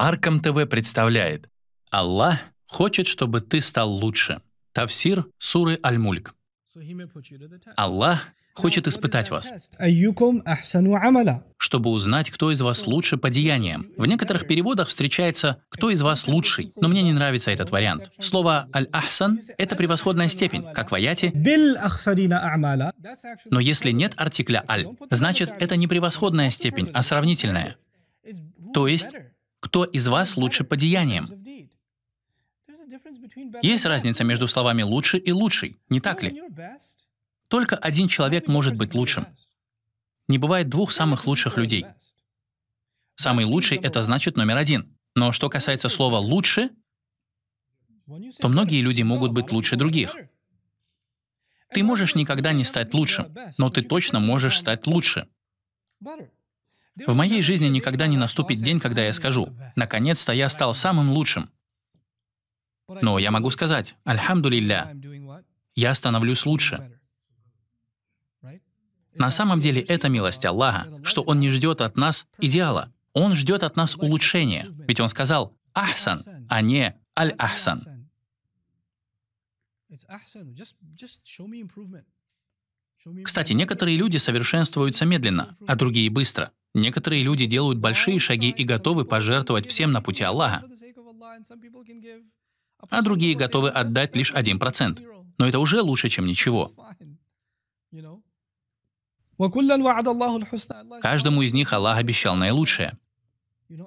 Аркам ТВ представляет Аллах хочет, чтобы ты стал лучше. Тавсир Суры Аль-Мульк. Аллах хочет испытать вас, чтобы узнать, кто из вас лучше по деяниям. В некоторых переводах встречается «кто из вас лучший», но мне не нравится этот вариант. Слово «аль-ахсан» — это превосходная степень, как в аяте. Но если нет артикля «аль», значит, это не превосходная степень, а сравнительная. То есть, кто из вас лучше по деяниям. Есть разница между словами «лучше» и «лучший», не так ли? Только один человек может быть лучшим. Не бывает двух самых лучших людей. Самый лучший — это значит номер один. Но что касается слова «лучше», то многие люди могут быть лучше других. Ты можешь никогда не стать лучшим, но ты точно можешь стать лучше. В моей жизни никогда не наступит день, когда я скажу, наконец-то я стал самым лучшим. Но я могу сказать, альхамдулилля, я становлюсь лучше. На самом деле это милость Аллаха, что Он не ждет от нас идеала. Он ждет от нас улучшения. Ведь Он сказал «Ахсан», а не «Аль-Ахсан». Кстати, некоторые люди совершенствуются медленно, а другие быстро. Некоторые люди делают большие шаги и готовы пожертвовать всем на пути Аллаха, а другие готовы отдать лишь один процент. Но это уже лучше, чем ничего. Каждому из них Аллах обещал наилучшее.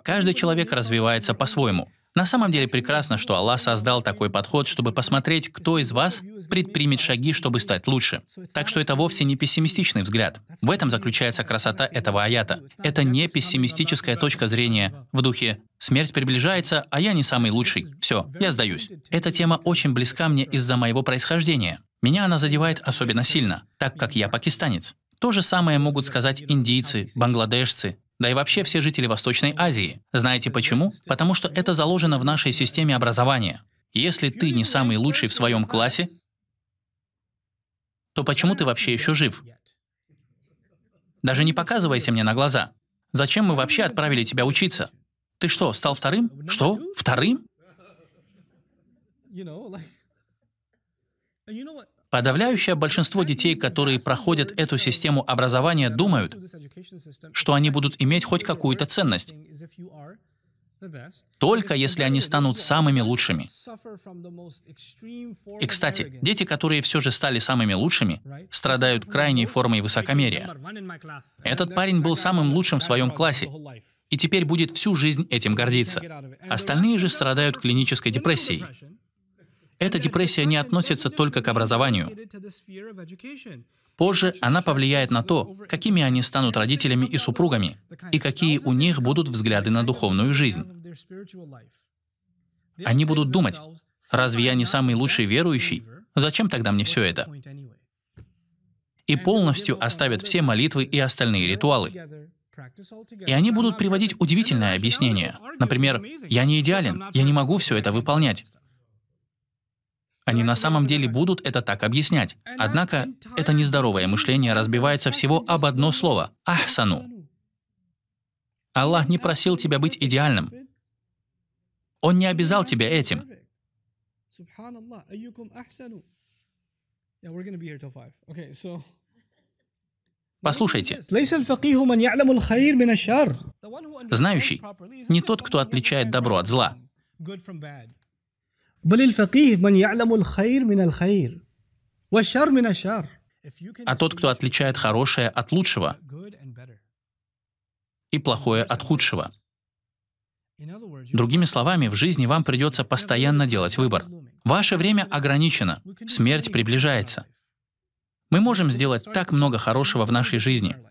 Каждый человек развивается по-своему. На самом деле прекрасно, что Аллах создал такой подход, чтобы посмотреть, кто из вас предпримет шаги, чтобы стать лучше. Так что это вовсе не пессимистичный взгляд. В этом заключается красота этого аята. Это не пессимистическая точка зрения в духе «смерть приближается, а я не самый лучший, все, я сдаюсь». Эта тема очень близка мне из-за моего происхождения. Меня она задевает особенно сильно, так как я пакистанец. То же самое могут сказать индийцы, бангладешцы, да и вообще все жители Восточной Азии. Знаете почему? Потому что это заложено в нашей системе образования. Если ты не самый лучший в своем классе, то почему ты вообще еще жив? Даже не показывайся мне на глаза. Зачем мы вообще отправили тебя учиться? Ты что, стал вторым? Что? Вторым? Подавляющее большинство детей, которые проходят эту систему образования, думают, что они будут иметь хоть какую-то ценность, только если они станут самыми лучшими. И, кстати, дети, которые все же стали самыми лучшими, страдают крайней формой высокомерия. Этот парень был самым лучшим в своем классе, и теперь будет всю жизнь этим гордиться. Остальные же страдают клинической депрессией. Эта депрессия не относится только к образованию. Позже она повлияет на то, какими они станут родителями и супругами, и какие у них будут взгляды на духовную жизнь. Они будут думать, разве я не самый лучший верующий? Зачем тогда мне все это? И полностью оставят все молитвы и остальные ритуалы. И они будут приводить удивительное объяснение. Например, «Я не идеален, я не могу все это выполнять». Они на самом деле будут это так объяснять. Однако, это нездоровое мышление разбивается всего об одно слово – ахсану. Аллах не просил тебя быть идеальным. Он не обязал тебя этим. Послушайте. Знающий не тот, кто отличает добро от зла. А тот, кто отличает хорошее от лучшего и плохое от худшего. Другими словами, в жизни вам придется постоянно делать выбор. Ваше время ограничено, смерть приближается. Мы можем сделать так много хорошего в нашей жизни –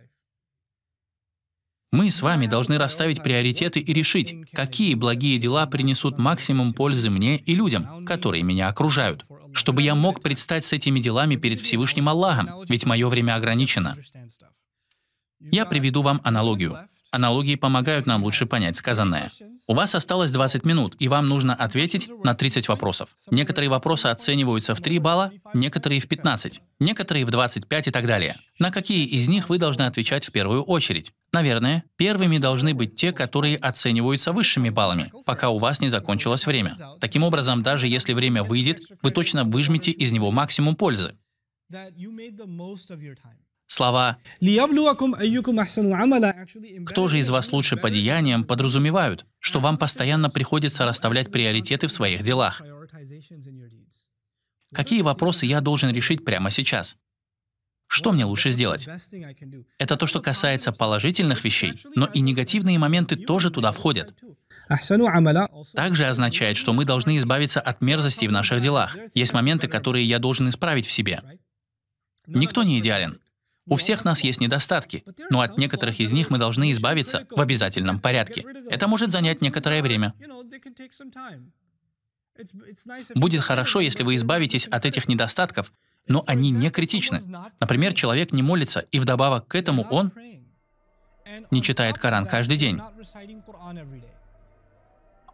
мы с вами должны расставить приоритеты и решить, какие благие дела принесут максимум пользы мне и людям, которые меня окружают, чтобы я мог предстать с этими делами перед Всевышним Аллахом, ведь мое время ограничено. Я приведу вам аналогию. Аналогии помогают нам лучше понять сказанное. У вас осталось 20 минут, и вам нужно ответить на 30 вопросов. Некоторые вопросы оцениваются в 3 балла, некоторые в 15, некоторые в 25 и так далее. На какие из них вы должны отвечать в первую очередь? Наверное, первыми должны быть те, которые оцениваются высшими баллами, пока у вас не закончилось время. Таким образом, даже если время выйдет, вы точно выжмете из него максимум пользы. Слова «Кто же из вас лучше по деяниям» подразумевают, что вам постоянно приходится расставлять приоритеты в своих делах. Какие вопросы я должен решить прямо сейчас? Что мне лучше сделать? Это то, что касается положительных вещей, но и негативные моменты тоже туда входят. Также означает, что мы должны избавиться от мерзостей в наших делах. Есть моменты, которые я должен исправить в себе. Никто не идеален. У всех нас есть недостатки, но от некоторых из них мы должны избавиться в обязательном порядке. Это может занять некоторое время. Будет хорошо, если вы избавитесь от этих недостатков но они не критичны. Например, человек не молится, и вдобавок к этому он не читает Коран каждый день.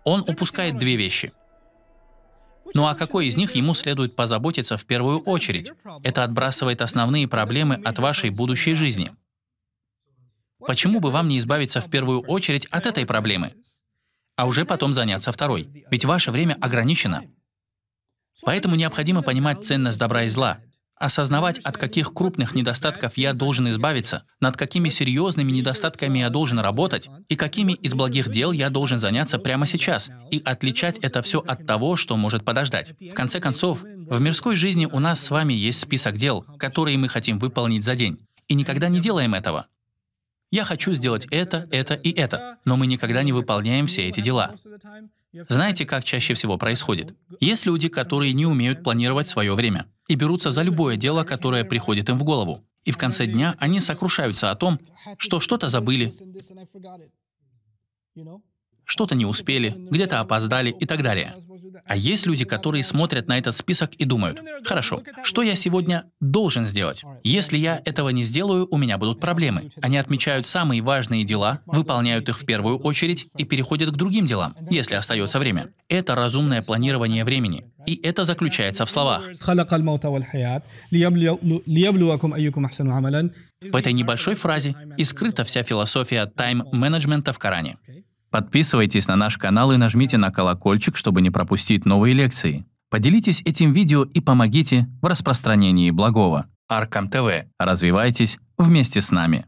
Он упускает две вещи. Ну а какой из них ему следует позаботиться в первую очередь? Это отбрасывает основные проблемы от вашей будущей жизни. Почему бы вам не избавиться в первую очередь от этой проблемы, а уже потом заняться второй? Ведь ваше время ограничено. Поэтому необходимо понимать ценность добра и зла, осознавать, от каких крупных недостатков я должен избавиться, над какими серьезными недостатками я должен работать и какими из благих дел я должен заняться прямо сейчас, и отличать это все от того, что может подождать. В конце концов, в мирской жизни у нас с вами есть список дел, которые мы хотим выполнить за день, и никогда не делаем этого. Я хочу сделать это, это и это, но мы никогда не выполняем все эти дела. Знаете, как чаще всего происходит? Есть люди, которые не умеют планировать свое время и берутся за любое дело, которое приходит им в голову. И в конце дня они сокрушаются о том, что что-то забыли что-то не успели, где-то опоздали и так далее. А есть люди, которые смотрят на этот список и думают, хорошо, что я сегодня должен сделать? Если я этого не сделаю, у меня будут проблемы. Они отмечают самые важные дела, выполняют их в первую очередь и переходят к другим делам, если остается время. Это разумное планирование времени. И это заключается в словах. В этой небольшой фразе и скрыта вся философия тайм-менеджмента в Коране. Подписывайтесь на наш канал и нажмите на колокольчик, чтобы не пропустить новые лекции. Поделитесь этим видео и помогите в распространении благого. Аркам ТВ. Развивайтесь вместе с нами.